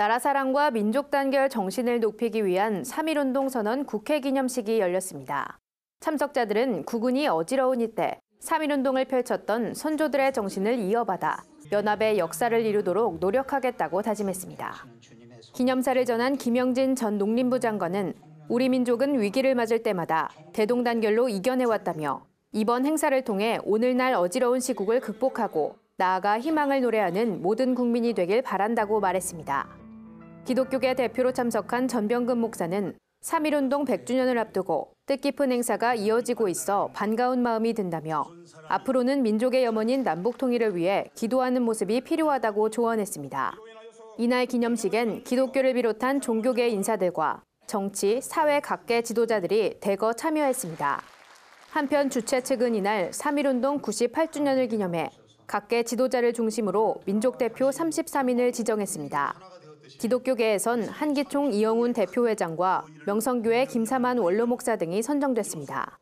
나라 사랑과 민족 단결 정신을 높이기 위한 3.1운동 선언 국회 기념식이 열렸습니다. 참석자들은 국군이 어지러운 이때 3.1운동을 펼쳤던 선조들의 정신을 이어받아 연합의 역사를 이루도록 노력하겠다고 다짐했습니다. 기념사를 전한 김영진 전 농림부 장관은 우리 민족은 위기를 맞을 때마다 대동단결로 이겨내왔다며 이번 행사를 통해 오늘날 어지러운 시국을 극복하고 나아가 희망을 노래하는 모든 국민이 되길 바란다고 말했습니다. 기독교계 대표로 참석한 전병근 목사는 3.1운동 100주년을 앞두고 뜻깊은 행사가 이어지고 있어 반가운 마음이 든다며 앞으로는 민족의 염원인 남북 통일을 위해 기도하는 모습이 필요하다고 조언했습니다. 이날 기념식엔 기독교를 비롯한 종교계 인사들과 정치, 사회 각계 지도자들이 대거 참여했습니다. 한편 주최 측은 이날 3.1운동 98주년을 기념해 각계 지도자를 중심으로 민족 대표 33인을 지정했습니다. 기독교계에선 한기총 이영훈 대표회장과 명성교회 김사만 원로 목사 등이 선정됐습니다.